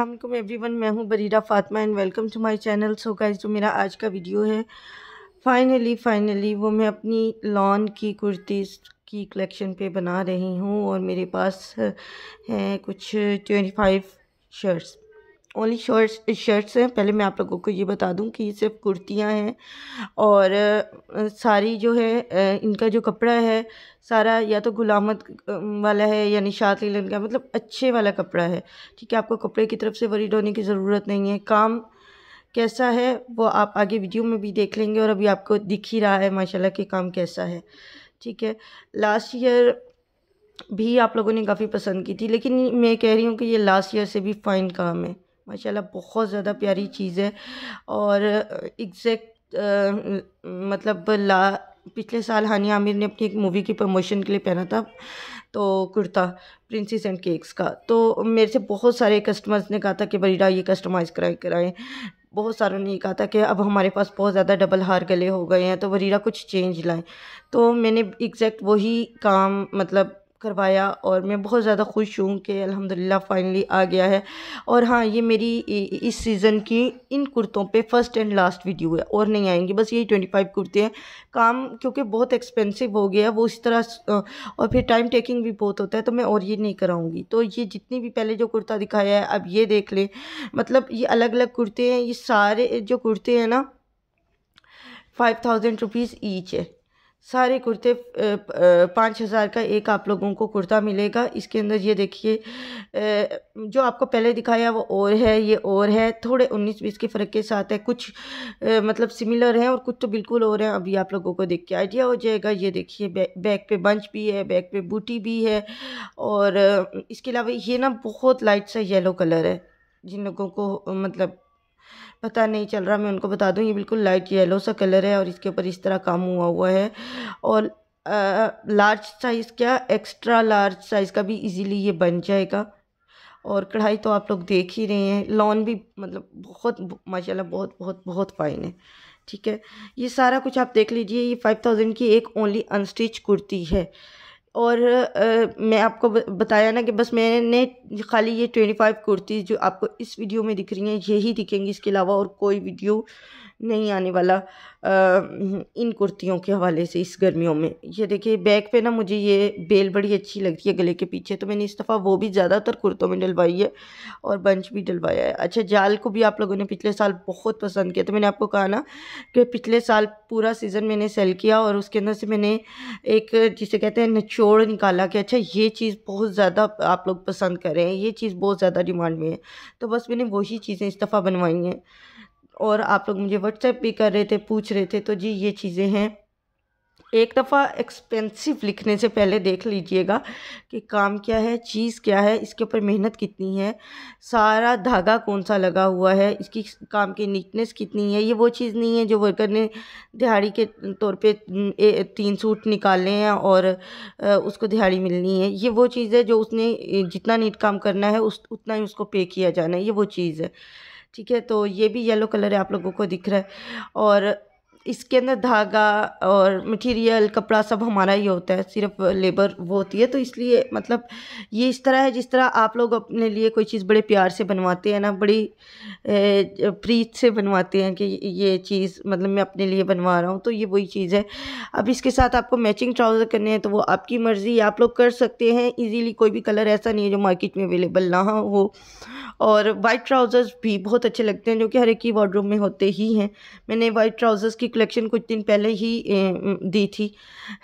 Every everyone मैं हूँ Barira Fatima and welcome to my channel so guys जो मेरा आज का वीडियो है फाइनली फाइनली वो मैं अपनी लॉन की कुर्ती की कलेक्शन पे बना रही हूँ और मेरे पास हैं कुछ twenty five shirts only shirts shirts हैं पहले मैं आप लोगों को ये बता दूं कि ये सिर्फ कुर्तियां हैं और सारी जो है इनका जो कपड़ा है सारा या तो गुलामत वाला है या निशात लीलन का मतलब अच्छे वाला कपड़ा है ठीक है आपको कपड़े की तरफ से वरीड होने की ज़रूरत नहीं है काम कैसा है वो आप आगे वीडियो में भी देख लेंगे और अभी आपको दिख ही रहा है माशा कि काम कैसा है ठीक है लास्ट ईयर भी आप लोगों ने काफ़ी पसंद की थी लेकिन मैं कह रही हूँ कि ये लास्ट ईयर से भी फ़ाइन काम है माशाल्लाह बहुत ज़्यादा प्यारी चीज़ है और एग्जैक्ट मतलब ला पिछले साल हानिया आमिर ने अपनी एक मूवी की प्रमोशन के लिए पहना था तो कुर्ता प्रिंसेस एंड केक्स का तो मेरे से बहुत सारे कस्टमर्स ने कहा था कि बरीडा ये कस्टमाइज़ कराए कराएँ बहुत सारों ने कहा था कि अब हमारे पास बहुत ज़्यादा डबल हार गले हो गए हैं तो वरीरा कुछ चेंज लाएं तो मैंने एग्जैक्ट वही काम मतलब करवाया और मैं बहुत ज़्यादा खुश हूँ कि अल्हम्दुलिल्लाह फ़ाइनली आ गया है और हाँ ये मेरी इस सीज़न की इन कुर्तों पे फ़र्स्ट एंड लास्ट वीडियो है और नहीं आएंगी बस यही ट्वेंटी फाइव कुर्ते हैं काम क्योंकि बहुत एक्सपेंसिव हो गया वो इस तरह और फिर टाइम टेकिंग भी बहुत होता है तो मैं और ये नहीं कराऊँगी तो ये जितनी भी पहले जो कुर्ता दिखाया है अब ये देख लें मतलब ये अलग अलग कुर्ते हैं ये सारे जो कुर्ते हैं ना फाइव थाउजेंड रुपीज़ ईच है सारे कुर्ते पाँच हज़ार का एक आप लोगों को कुर्ता मिलेगा इसके अंदर ये देखिए जो आपको पहले दिखाया वो और है ये और है थोड़े उन्नीस बीस के फ़र्क के साथ है कुछ मतलब सिमिलर हैं और कुछ तो बिल्कुल और हैं अभी आप लोगों को देख के आइडिया हो जाएगा ये देखिए बैक पे बंच भी है बैक पे बूटी भी है और इसके अलावा ये ना बहुत लाइट सा येलो कलर है जिन लोगों को मतलब पता नहीं चल रहा मैं उनको बता दूँ ये बिल्कुल लाइट येलो सा कलर है और इसके ऊपर इस तरह काम हुआ हुआ है और लार्ज साइज़ क्या एक्स्ट्रा लार्ज साइज़ का भी इजीली ये बन जाएगा और कढ़ाई तो आप लोग देख ही रहे हैं लॉन भी मतलब बहुत माशाल्लाह बहुत बहुत बहुत फाइन है ठीक है ये सारा कुछ आप देख लीजिए ये फाइव थाउजेंड की एक ओनली अनस्टिच कुर्ती है और मैं आपको बताया ना कि बस मैंने खाली ये ट्वेंटी फाइव कुर्तीज़ जो आपको इस वीडियो में दिख रही हैं यही दिखेंगी इसके अलावा और कोई वीडियो नहीं आने वाला इन कुर्तियों के हवाले से इस गर्मियों में ये देखिए बैक पे ना मुझे ये बेल बड़ी अच्छी लगती है गले के पीछे तो मैंने इस दफ़ा वो भी ज़्यादातर कुर्तों में डलवाई है और बंच भी डलवाया है अच्छा जाल को भी आप लोगों ने पिछले साल बहुत पसंद किया तो मैंने आपको कहा ना कि पिछले साल पूरा सीज़न मैंने सेल किया और उसके अंदर से मैंने एक जिसे कहते हैं निचोड़ निकाला कि अच्छा ये चीज़ बहुत ज़्यादा आप लोग पसंद करें ये चीज़ बहुत ज़्यादा डिमांड में है तो बस मैंने वही चीज़ें इस दफ़ा बनवाई हैं और आप लोग मुझे व्हाट्सएप भी कर रहे थे पूछ रहे थे तो जी ये चीज़ें हैं एक दफ़ा एक्सपेंसिव लिखने से पहले देख लीजिएगा कि काम क्या है चीज़ क्या है इसके ऊपर मेहनत कितनी है सारा धागा कौन सा लगा हुआ है इसकी काम की नीटनेस कितनी है ये वो चीज़ नहीं है जो वर्कर ने दिहाड़ी के तौर पे तीन सूट निकाले हैं और उसको दिहाड़ी मिलनी है ये वो चीज़ है जो उसने जितना नीट काम करना है उस उतना ही उसको पे किया जाना है ये वो चीज़ है ठीक है तो ये भी येलो कलर है आप लोगों को दिख रहा है और इसके अंदर धागा और मटेरियल कपड़ा सब हमारा ही होता है सिर्फ लेबर वो होती है तो इसलिए मतलब ये इस तरह है जिस तरह आप लोग अपने लिए कोई चीज़ बड़े प्यार से बनवाते हैं ना बड़ी प्रीत से बनवाते हैं कि ये चीज़ मतलब मैं अपने लिए बनवा रहा हूँ तो ये वही चीज़ है अब इसके साथ आपको मैचिंग ट्राउज़र करने हैं तो वो आपकी मर्ज़ी आप लोग कर सकते हैं ईजीली कोई भी कलर ऐसा नहीं है जो मार्केट में अवेलेबल ना हो और वाइट ट्राउज़र्स भी बहुत अच्छे लगते हैं जो कि हर एक ही वार्ड्रोब में होते ही हैं मैंने वाइट ट्राउज़र्स की कलेक्शन कुछ दिन पहले ही दी थी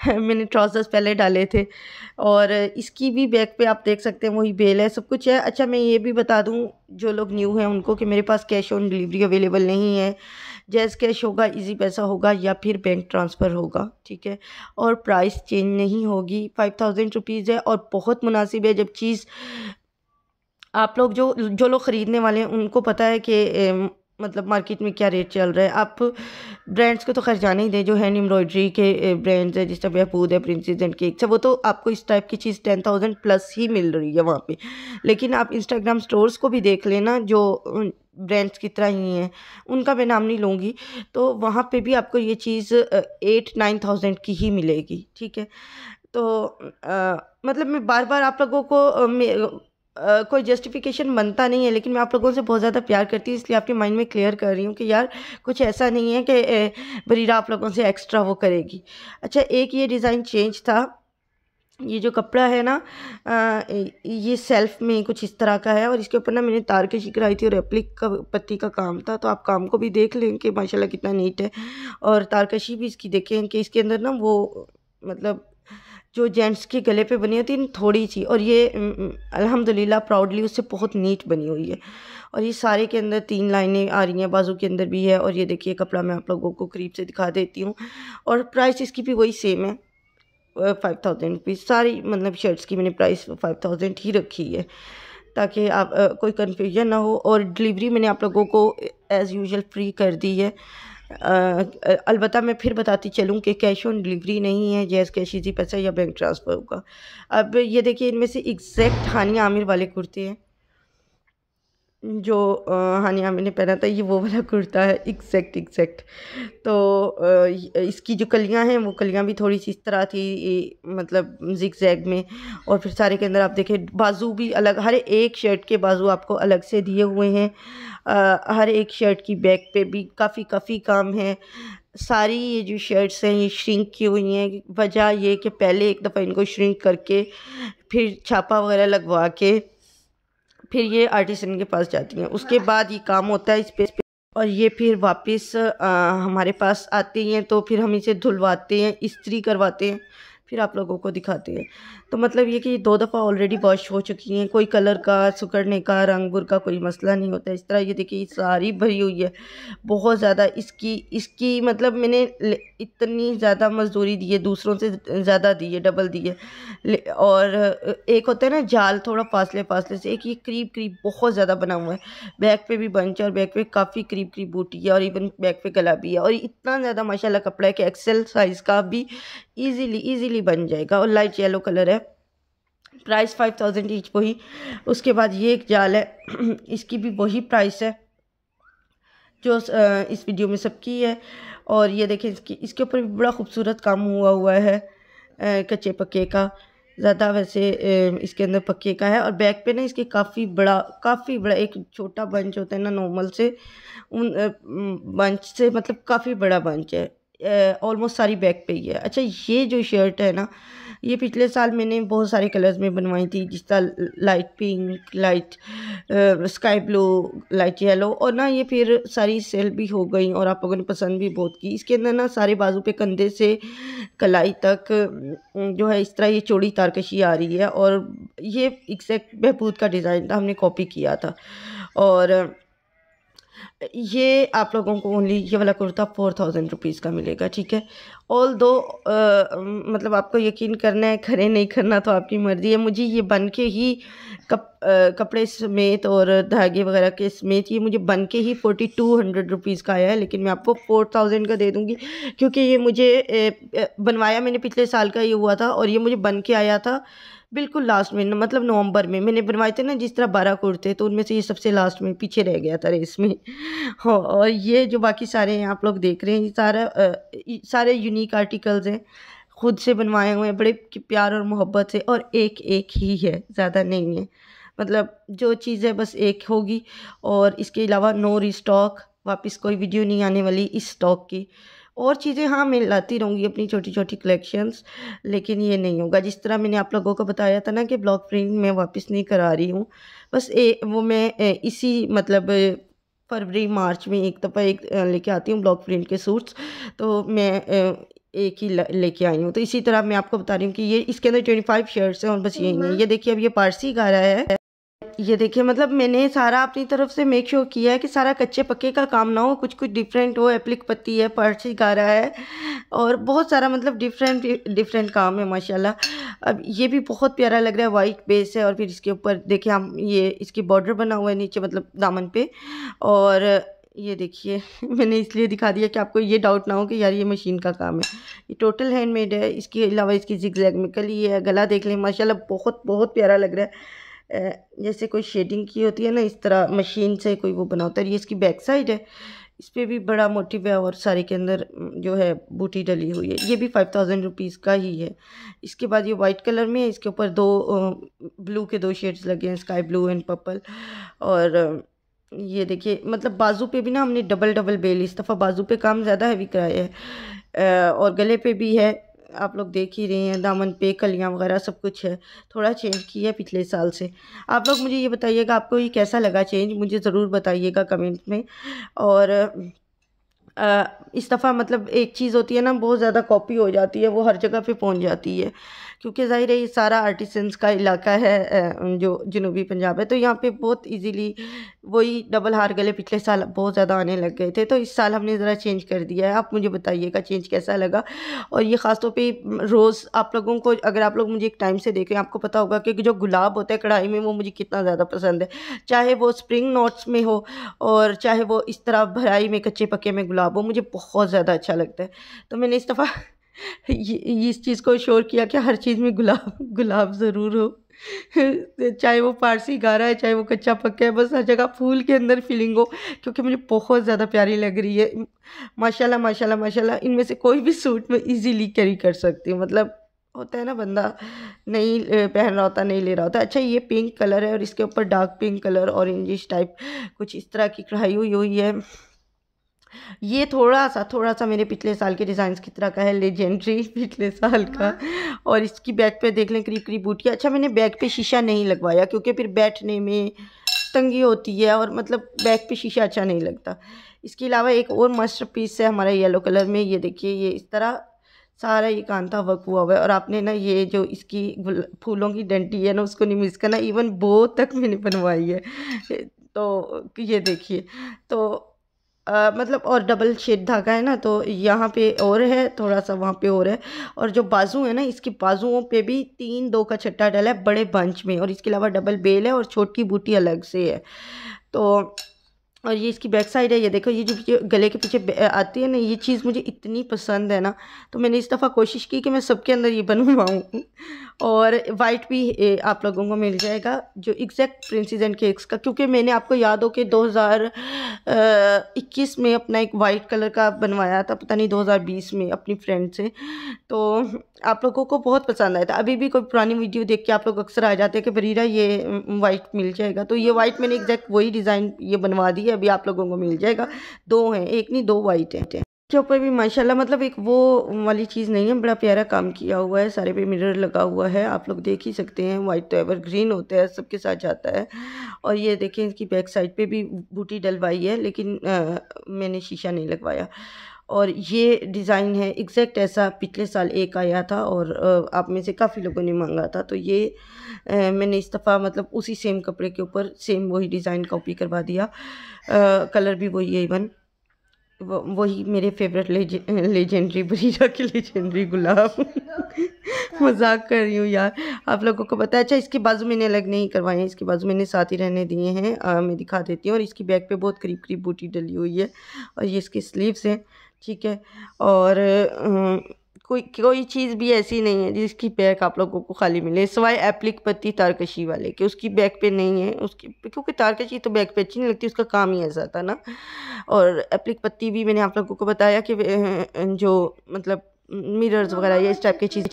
मैंने ट्राउज़र्स पहले डाले थे और इसकी भी बैक पे आप देख सकते हैं वही बेल है सब कुछ है अच्छा मैं ये भी बता दूं जो लोग न्यू हैं उनको कि मेरे पास कैश ऑन डिलीवरी अवेलेबल नहीं है जैस कैश होगा इजी पैसा होगा या फिर बैंक ट्रांसफ़र होगा ठीक है और प्राइस चेंज नहीं होगी फाइव थाउजेंड रुपीज़ है और बहुत मुनासिब है जब चीज़ आप लोग जो जो लोग ख़रीदने वाले हैं उनको पता है कि मतलब मार्केट में क्या रेट चल रहा है आप ब्रांड्स को तो खर्च जाने ही दें जो हैंड एम्ब्रॉयडरी के ब्रांड्स हैं जिस तरह बहपूद है प्रिंसेस एंड केक सब वो तो आपको इस टाइप की चीज़ टेन थाउजेंड प्लस ही मिल रही है वहाँ पे लेकिन आप इंस्टाग्राम स्टोर्स को भी देख लेना जो ब्रांड्स की तरह ही हैं उनका मैं नाम नहीं लूँगी तो वहाँ पर भी आपको ये चीज़ एट नाइन थाउजेंड की ही मिलेगी ठीक है तो आ, मतलब मैं बार बार आप लोगों को कोई जस्टिफिकेशन बनता नहीं है लेकिन मैं आप लोगों से बहुत ज़्यादा प्यार करती हूँ इसलिए आपके माइंड में क्लियर कर रही हूँ कि यार कुछ ऐसा नहीं है कि बरीरा आप लोगों से एक्स्ट्रा वो करेगी अच्छा एक ये डिज़ाइन चेंज था ये जो कपड़ा है ना आ, ये सेल्फ में कुछ इस तरह का है और इसके ऊपर ना मैंने तार शिक्र कराई थी और एप्लिक का पत्ती का काम था तो आप काम को भी देख लें कि माशाल्लाह कितना नीट है और तारकशी भी इसकी देखें कि इसके अंदर ना वो मतलब जो जेंट्स के गले पे बनी होती है थोड़ी सी और ये अल्हम्दुलिल्लाह प्राउडली उससे बहुत नीट बनी हुई है और ये सारे के अंदर तीन लाइनें आ रही हैं बाजू के अंदर भी है और ये देखिए कपड़ा मैं आप लोगों को करीब से दिखा देती हूँ और प्राइस इसकी भी वही सेम है फाइव थाउजेंड रुपीज़ सारी मतलब शर्ट्स की मैंने प्राइस फाइव थाउजेंड ही रखी है ताकि आप आ, कोई कन्फ्यूजन ना हो और डिलीवरी मैंने आप लोगों को एज़ यूजल फ्री कर दी है अलबत् मैं फिर बताती चलूँ कि कैश ऑन डिलीवरी नहीं है जैस कैश इजी पैसा या बैंक ट्रांसफ़र होगा अब ये देखिए इनमें से एग्जैक्ट हानि आमिर वाले कुर्ते हैं जो हानिया मैंने पहना था ये वो वाला कुर्ता है एग्जैक्ट एग्जैक्ट तो इसकी जो कलियां हैं वो कलियां भी थोड़ी सी इस तरह थी मतलब जिक जैग में और फिर सारे के अंदर आप देखें बाजू भी अलग हर एक शर्ट के बाजू आपको अलग से दिए हुए हैं हर एक शर्ट की बैक पे भी काफ़ी काफ़ी काम है सारी ये जो शर्ट्स हैं ये श्रिंक की हुई हैं वजह ये कि पहले एक दफ़ा इनको श्रिंक करके फिर छापा वगैरह लगवा के फिर ये आर्टिसन के पास जाती हैं उसके बाद ये काम होता है इस पे और ये फिर वापस हमारे पास आती हैं तो फिर हम इसे धुलवाते हैं इस्त्री करवाते हैं फिर आप लोगों को दिखाते हैं तो मतलब ये कि दो दफ़ा ऑलरेडी वॉश हो चुकी हैं कोई कलर का सुकड़ने का रंग बुर का कोई मसला नहीं होता इस तरह ये देखिए सारी भरी हुई है बहुत ज़्यादा इसकी इसकी मतलब मैंने इतनी ज़्यादा मजदूरी दी है दूसरों से ज़्यादा दी है डबल दी है और एक होता है ना जाल थोड़ा फासले फासले से एक ये करीब करीब बहुत ज़्यादा बना हुआ है बैक पर भी बंच है और बैक पर काफ़ी करीब करीब बूटी है और इवन बैक पर गला भी है और इतना ज़्यादा माशाला कपड़ा है कि एक्सेल साइज़ का भी ईजीली ईजीली इजीली बन जाएगा और लाइट येलो कलर है प्राइस फाइव थाउजेंड ईच वही उसके बाद ये एक जाल है इसकी भी वही प्राइस है जो इस वीडियो में सबकी है और ये देखें इसकी इसके ऊपर भी बड़ा खूबसूरत काम हुआ हुआ है कच्चे पक्के का ज़्यादा वैसे इसके अंदर पक्के का है और बैक पे ना इसके काफ़ी बड़ा काफ़ी बड़ा एक छोटा बंच होता है ना नॉर्मल से उन बंच से मतलब काफ़ी बड़ा बंच है ऑलमोस्ट सारी बैक पे ही है अच्छा ये जो शर्ट है ना ये पिछले साल मैंने बहुत सारे कलर्स में बनवाई थी जिस तरह light pink light sky blue light yellow और ना ये फिर सारी सेल भी हो गई और आप लोगों ने पसंद भी बहुत की इसके अंदर ना सारे बाजू पे कंधे से कलाई तक जो है इस तरह ये चौड़ी तारकशी आ रही है और ये एग्जैक्ट बहबूद का डिज़ाइन था हमने कॉपी किया था और ये आप लोगों को ओनली ये वाला कुर्ता फोर थाउजेंड रुपीज़ का मिलेगा ठीक है ऑल दो मतलब आपको यकीन करना है खरे नहीं करना तो आपकी मर्ज़ी है मुझे ये बन के ही कप आ, कपड़े समेत और धागे वगैरह के समेत ये मुझे बन के ही फोर्टी टू हंड्रेड रुपीज़ का आया है लेकिन मैं आपको फोर थाउजेंड का दे दूँगी क्योंकि ये मुझे बनवाया मैंने पिछले साल का ये हुआ था और ये मुझे बन के आया था बिल्कुल लास्ट में मतलब नवंबर में मैंने बनवाए थे ना जिस तरह बारह कुर्ते तो उनमें से ये सबसे लास्ट में पीछे रह गया था रेस में हाँ, और ये जो बाकी सारे हैं आप लोग देख रहे हैं ये सारा आ, सारे यूनिक आर्टिकल्स हैं खुद से बनवाए हुए हैं बड़े प्यार और मोहब्बत से और एक एक ही है ज़्यादा नहीं है मतलब जो चीज़ है बस एक होगी और इसके अलावा नो रिस्टॉक वापस कोई वीडियो नहीं आने वाली इस स्टॉक की और चीज़ें हाँ मैं लाती रहूँगी अपनी छोटी छोटी कलेक्शंस लेकिन ये नहीं होगा जिस तरह मैंने आप लोगों को बताया था ना कि ब्लॉक प्रिंट मैं वापस नहीं करा रही हूँ बस ए, वो मैं ए, इसी मतलब फरवरी मार्च में एक दफ़ा एक लेके आती हूँ ब्लॉक प्रिंट के सूट्स तो मैं ए, एक ही लेके आई हूँ तो इसी तरह मैं आपको बता रही हूँ कि ये इसके अंदर ट्वेंटी फाइव शर्ट्स हैं और बस तो यही है ये देखिए अब ये पारसी गारा है ये देखिए मतलब मैंने सारा अपनी तरफ से मेक श्योर किया है कि सारा कच्चे पक्के का काम ना हो कुछ कुछ डिफरेंट हो एप्लिक पत्ती है पर्ची गारा है और बहुत सारा मतलब डिफरेंट डिफरेंट काम है माशाल्लाह अब ये भी बहुत प्यारा लग रहा है वाइट बेस है और फिर इसके ऊपर देखिए हम ये इसकी बॉर्डर बना हुआ है नीचे मतलब दामन पे और ये देखिए मैंने इसलिए दिखा दिया कि आपको ये डाउट ना हो कि यार ये मशीन का काम है ये टोटल हैंडमेड है इसके अलावा इसकी जिग में है गला देख लें माशाल्लाह बहुत बहुत प्यारा लग रहा है जैसे कोई शेडिंग की होती है ना इस तरह मशीन से कोई वो बना होता है ये इसकी बैक साइड है इस पर भी बड़ा मोटिव है और सारे के अंदर जो है बूटी डली हुई है ये भी फाइव थाउजेंड रुपीज़ का ही है इसके बाद ये वाइट कलर में है इसके ऊपर दो ब्लू के दो शेड्स लगे हैं स्काई ब्लू एंड पर्पल और ये देखिए मतलब बाजू पे भी ना हमने डबल डबल बेल इस दफ़ा बाजू पे काम ज़्यादा हैवी कराया है और गले पे भी है आप लोग देख ही रहे हैं दामन पे कलियाँ वगैरह सब कुछ है थोड़ा चेंज किया पिछले साल से आप लोग मुझे ये बताइएगा आपको ये कैसा लगा चेंज मुझे ज़रूर बताइएगा कमेंट में और इस दफ़ा मतलब एक चीज़ होती है ना बहुत ज़्यादा कॉपी हो जाती है वो हर जगह पे पहुंच जाती है क्योंकि ज़ाहिर है ये सारा आर्टिसंस का इलाका है जो जनूबी पंजाब है तो यहाँ पे बहुत इजीली वही डबल हार गले पिछले साल बहुत ज़्यादा आने लग गए थे तो इस साल हमने ज़रा चेंज कर दिया है आप मुझे बताइएगा चेंज कैसा लगा और ये ख़ासतौर पर रोज़ आप लोगों को अगर आप लोग मुझे एक टाइम से देख रहे हैं आपको पता होगा कि जो गुलाब होता है कढ़ाई में वो मुझे कितना ज़्यादा पसंद है चाहे वो स्प्रिंग नोट्स में हो और चाहे वो इस तरह भराई में कच्चे पक्के में गुलाब था हाँ, वो मुझे बहुत ज़्यादा अच्छा लगता है तो मैंने इस दफ़ा ये इस चीज़ को शोर किया कि हर चीज़ में गुलाब गुलाब ज़रूर हो चाहे वो पारसी गा रहा है चाहे वो कच्चा पक्का है बस हर जगह फूल के अंदर फीलिंग हो क्योंकि मुझे बहुत ज़्यादा प्यारी लग रही है माशाल्लाह माशाल्लाह माशाल्लाह इनमें से कोई भी सूट मैं इजीली कैरी कर सकती हूँ मतलब होता है ना बंदा नहीं पहन रहा होता नहीं ले रहा होता अच्छा ये पिंक कलर है और इसके ऊपर dark pink colour orangish type कुछ इस तरह की कढ़ाई हुई हुई है ये थोड़ा सा थोड़ा सा मेरे पिछले साल के डिज़ाइंस की तरह का है लेजेंड्री पिछले साल का हाँ। और इसकी बैक पे देख लें करीब करीब बूटी अच्छा मैंने बैक पे शीशा नहीं लगवाया क्योंकि फिर बैठने में तंगी होती है और मतलब बैक पे शीशा अच्छा नहीं लगता इसके अलावा एक और मास्टर पीस है हमारा येलो कलर में ये देखिए ये इस तरह सारा ये कांता वर्क हुआ हुआ है और आपने ना ये जो इसकी फूलों की डंटी है ना उसको नहीं मिस करना इवन बो तक मैंने बनवाई है तो ये देखिए तो आ, मतलब और डबल शेड धागा है ना तो यहाँ पे और है थोड़ा सा वहाँ पे और है और जो बाजू है ना इसके बाजुओं पे भी तीन दो का छट्टा डला है बड़े बंच में और इसके अलावा डबल बेल है और छोटी बूटी अलग से है तो और ये इसकी बैक साइड है ये देखो ये जो गले के पीछे आती है ना ये चीज़ मुझे इतनी पसंद है ना तो मैंने इस दफ़ा कोशिश की कि मैं सबके अंदर ये बनवाऊँ और वाइट भी आप लोगों को मिल जाएगा जो एग्जैक्ट प्रिंसेस एंड केक्स का क्योंकि मैंने आपको याद हो कि 2021 में अपना एक वाइट कलर का बनवाया था पता नहीं 2020 में अपनी फ्रेंड से तो आप लोगों को बहुत पसंद आया था अभी भी कोई पुरानी वीडियो देख के आप लोग अक्सर आ जाते हैं कि बरीरा ये वाइट मिल जाएगा तो ये वाइट मैंने एग्जैक्ट वही डिज़ाइन ये बनवा दी है अभी आप लोगों को मिल जाएगा दो हैं एक नहीं दो वाइट हैं के ऊपर भी माशाल्लाह मतलब एक वो वाली चीज़ नहीं है बड़ा प्यारा काम किया हुआ है सारे पे मिरर लगा हुआ है आप लोग देख ही सकते हैं वाइट तो एवर ग्रीन होता है सबके साथ जाता है और ये देखें इसकी बैक साइड पे भी बूटी डलवाई है लेकिन आ, मैंने शीशा नहीं लगवाया और ये डिज़ाइन है एग्जैक्ट ऐसा पिछले साल एक आया था और आप में से काफ़ी लोगों ने मांगा था तो ये आ, मैंने इस दफ़ा मतलब उसी सेम कपड़े के ऊपर सेम वही डिज़ाइन कॉपी करवा दिया आ, कलर भी वही है इवन वही मेरे फेवरेट लेजे, लेजेंडरी बरीजा की लेजेंडरी गुलाब मजाक कर रही हूँ यार आप लोगों को पता है अच्छा इसके बाजू मैंने अलग नहीं करवाए हैं इसके बाजू मैंने साथ ही रहने दिए हैं मैं दिखा देती हूँ और इसकी बैग पे बहुत करीब करीब बूटी डली हुई है और ये इसके स्लीव्स हैं ठीक है और आ, कोई कोई चीज़ भी ऐसी नहीं है जिसकी बैक आप लोगों को खाली मिले सवाए एप्लिक पत्ती तारकशी वाले कि उसकी बैक पे नहीं है उसकी क्योंकि तारकशी तो बैक पे अच्छी नहीं लगती उसका काम ही ऐसा था ना और एप्लिक पत्ती भी मैंने आप लोगों को बताया कि जो मतलब मिरर्स वगैरह ये इस टाइप की चीज़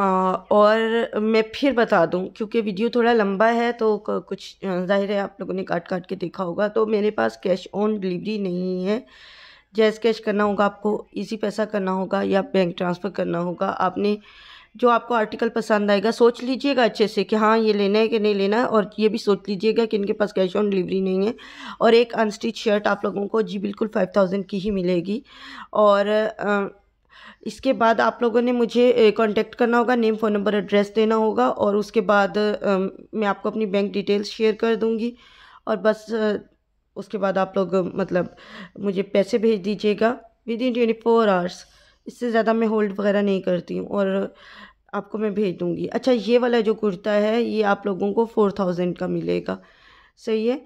आ, और मैं फिर बता दूं क्योंकि वीडियो थोड़ा लंबा है तो कुछ जाहिर है आप लोगों ने काट काट के देखा होगा तो मेरे पास कैश ऑन डिलीवरी नहीं है जैस कैश करना होगा आपको इजी पैसा करना होगा या बैंक ट्रांसफ़र करना होगा आपने जो आपको आर्टिकल पसंद आएगा सोच लीजिएगा अच्छे से कि हाँ ये लेना है कि नहीं लेना है और ये भी सोच लीजिएगा कि इनके पास कैश ऑन डिलीवरी नहीं है और एक अनस्टिच शर्ट आप लोगों को जी बिल्कुल फाइव थाउजेंड की ही मिलेगी और इसके बाद आप लोगों ने मुझे कांटेक्ट करना होगा नेम फ़ोन नंबर एड्रेस देना होगा और उसके बाद मैं आपको अपनी बैंक डिटेल्स शेयर कर दूँगी और बस उसके बाद आप लोग मतलब मुझे पैसे भेज दीजिएगा within twenty four hours इससे ज़्यादा मैं होल्ड वगैरह नहीं करती हूँ और आपको मैं भेज दूँगी अच्छा ये वाला जो कुर्ता है ये आप लोगों को फोर थाउजेंड का मिलेगा सही है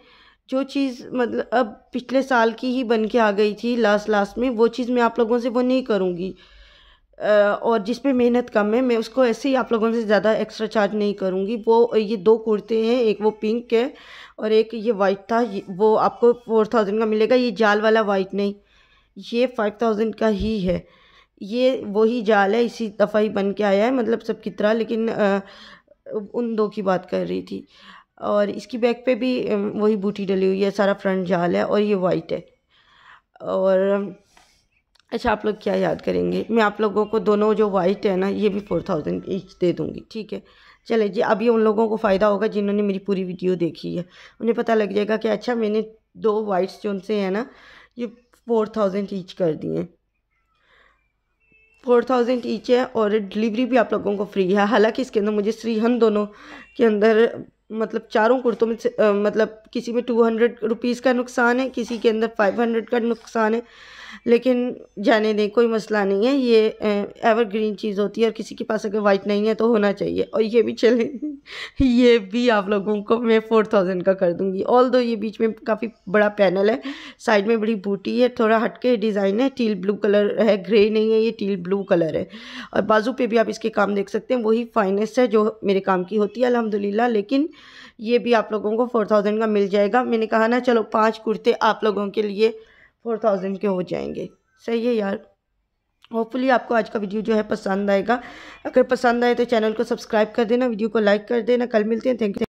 जो चीज़ मतलब अब पिछले साल की ही बन के आ गई थी लास्ट लास्ट में वो चीज़ मैं आप लोगों से वो नहीं करूँगी और जिस पे मेहनत कम है मैं उसको ऐसे ही आप लोगों से ज़्यादा एक्स्ट्रा चार्ज नहीं करूँगी वो ये दो कुर्ते हैं एक वो पिंक है और एक ये वाइट था वो आपको फोर थाउजेंड का मिलेगा ये जाल वाला वाइट नहीं ये फाइव थाउजेंड का ही है ये वही जाल है इसी दफ़ा ही बन के आया है मतलब सब तरह लेकिन आ, उन दो की बात कर रही थी और इसकी बैक पर भी वही बूटी डली हुई है सारा फ्रंट जाल है और ये वाइट है और अच्छा आप लोग क्या याद करेंगे मैं आप लोगों को दोनों जो वाइट है ना ये भी फोर थाउजेंड ईच दे दूँगी ठीक है चले जी अभी उन लोगों को फ़ायदा होगा जिन्होंने मेरी पूरी वीडियो देखी है उन्हें पता लग जाएगा कि अच्छा मैंने दो वाइट्स जो उनसे है ना ये फोर थाउजेंड ईच कर दिए फोर थाउजेंड ईच है और डिलीवरी भी आप लोगों को फ्री है हालाँकि इसके अंदर मुझे श्रीहन दोनों के अंदर मतलब चारों कुर्तों में मतलब किसी में टू हंड्रेड रुपीज़ का नुकसान है किसी के अंदर फाइव हंड्रेड का नुकसान है लेकिन जाने दें कोई मसला नहीं है ये एवरग्रीन चीज़ होती है और किसी के पास अगर वाइट नहीं है तो होना चाहिए और ये भी चले ये भी आप लोगों को मैं फोर थाउजेंड का कर दूँगी ऑल दो ये बीच में काफ़ी बड़ा पैनल है साइड में बड़ी बूटी है थोड़ा हटके डिज़ाइन है टील ब्लू कलर है ग्रे नहीं है ये टील ब्लू कलर है और बाजू पर भी आप इसके काम देख सकते हैं वही फाइनेस्ट है जो मेरे काम की होती है अलहमदिल्ला लेकिन ये भी आप लोगों को फोर थाउजेंड का मिल जाएगा मैंने कहा ना चलो पाँच कुर्ते आप लोगों के लिए फोर थाउजेंड के हो जाएंगे सही है यार होपफुली आपको आज का वीडियो जो है पसंद आएगा अगर पसंद आए तो चैनल को सब्सक्राइब कर देना वीडियो को लाइक कर देना कल मिलते हैं थैंक यू